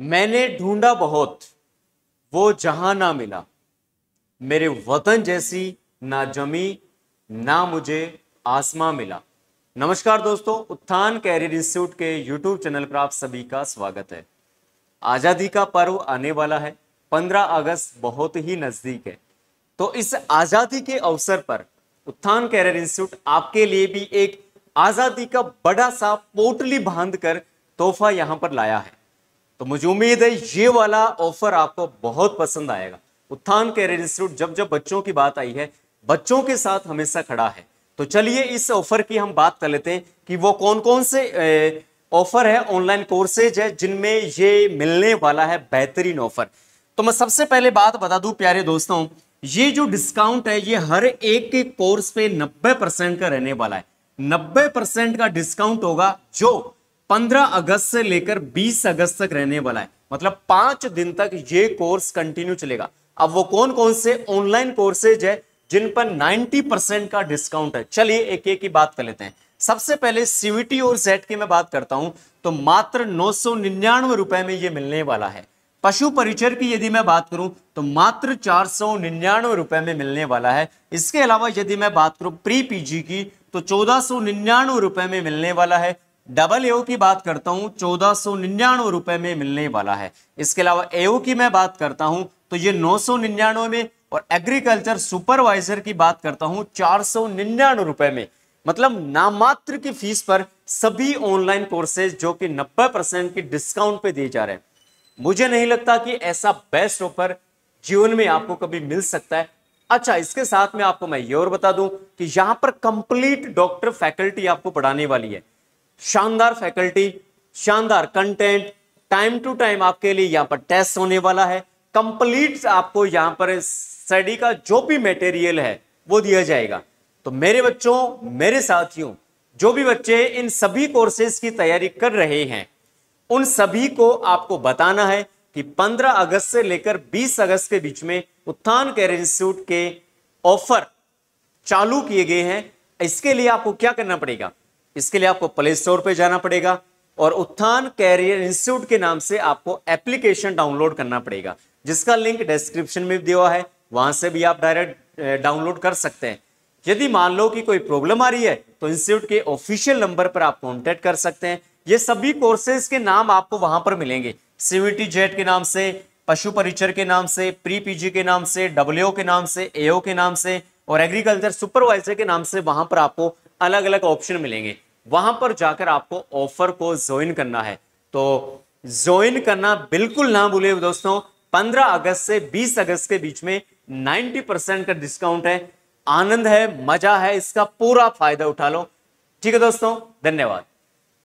मैंने ढूंढा बहुत वो जहां ना मिला मेरे वतन जैसी ना जमी ना मुझे आसमां मिला नमस्कार दोस्तों उत्थान कैरियर इंस्टीट्यूट के यूट्यूब चैनल पर आप सभी का स्वागत है आज़ादी का पर्व आने वाला है 15 अगस्त बहुत ही नज़दीक है तो इस आज़ादी के अवसर पर उत्थान कैरियर इंस्टीट्यूट आपके लिए भी एक आज़ादी का बड़ा सा पोटली बांध कर तोहफा यहां पर लाया है तो मुझे उम्मीद है ये वाला ऑफर आपको बहुत पसंद आएगा उत्थान कैरियर इंस्टीट्यूट जब जब बच्चों की बात आई है बच्चों के साथ हमेशा खड़ा है तो चलिए इस ऑफर की हम बात कर लेते हैं कि वो कौन कौन से ऑफर है ऑनलाइन कोर्सेज है जिनमें ये मिलने वाला है बेहतरीन ऑफर तो मैं सबसे पहले बात बता दूं प्यारे दोस्तों ये जो डिस्काउंट है ये हर एक के कोर्स पे 90 परसेंट का रहने वाला है 90 परसेंट का डिस्काउंट होगा जो 15 अगस्त से लेकर 20 अगस्त तक रहने वाला है मतलब पांच दिन तक ये कोर्स कंटिन्यू चलेगा अब वो कौन कौन से ऑनलाइन कोर्सेज है जिन पर 90 परसेंट का डिस्काउंट है चलिए एक एक की बात कर लेते हैं सबसे पहले सीवीटी और सेट की मैं बात करता हूं तो मात्र नौ रुपए में ये मिलने वाला है पशु परिचर की यदि मैं बात करूं तो मात्र चार सौ निन्यानवे रुपए में मिलने वाला है इसके अलावा यदि मैं बात करूं प्री पीजी की तो चौदह सौ निन्यानवे रुपए में मिलने वाला है डबल एओ की बात करता हूँ चौदह सौ निन्यानवे रुपए में मिलने वाला है इसके अलावा एओ की मैं बात करता हूं तो ये नौ सौ निन्यानवे में और एग्रीकल्चर सुपरवाइजर की बात करता हूं चार सौ निन्यानवे रुपए में मतलब नामात्र की फीस पर सभी ऑनलाइन कोर्सेज जो कि नब्बे परसेंट की डिस्काउंट पे दिए जा रहे हैं मुझे नहीं लगता कि ऐसा बेस्ट ऑफर जीवन में आपको कभी मिल सकता है अच्छा इसके साथ में आपको मैं ये और बता दूं कि यहां पर कंप्लीट डॉक्टर फैकल्टी आपको पढ़ाने वाली है शानदार फैकल्टी शानदार कंटेंट टाइम टू टाइम आपके लिए यहाँ पर टेस्ट होने वाला है कंप्लीट आपको यहाँ पर स्टडी का जो भी मटेरियल है वो दिया जाएगा तो मेरे बच्चों मेरे साथियों जो भी बच्चे इन सभी कोर्सेज की तैयारी कर रहे हैं उन सभी को आपको बताना है कि 15 अगस्त से लेकर 20 अगस्त के बीच में उत्थान केयर इंस्टीट्यूट के ऑफर चालू किए गए हैं इसके लिए आपको क्या करना पड़ेगा इसके लिए आपको प्ले स्टोर पर जाना पड़ेगा और उत्थान कैरियर इंस्टीट्यूट के नाम से आपको एप्लीकेशन डाउनलोड करना पड़ेगा जिसका लिंक डिस्क्रिप्शन में दिया है वहां से भी आप डायरेक्ट डाउनलोड कर सकते हैं यदि मान लो कि कोई प्रॉब्लम आ रही है तो इंस्टीट्यूट के ऑफिशियल नंबर पर आप कॉन्टेक्ट कर सकते हैं ये सभी कोर्सेज के नाम आपको वहां पर मिलेंगे सीवीटी जेट के नाम से पशु परिचर के नाम से प्री पीजी के नाम से डब्ल्यू के नाम से एओ के नाम से और एग्रीकल्चर सुपरवाइजर के नाम से वहां पर आपको अलग अलग ऑप्शन मिलेंगे वहां पर जाकर आपको ऑफर को ज्वाइन करना है तो ज्वाइन करना बिल्कुल ना भूले दोस्तों 15 अगस्त से 20 अगस्त के बीच में 90 परसेंट का डिस्काउंट है आनंद है मजा है इसका पूरा फायदा उठा लो ठीक है दोस्तों धन्यवाद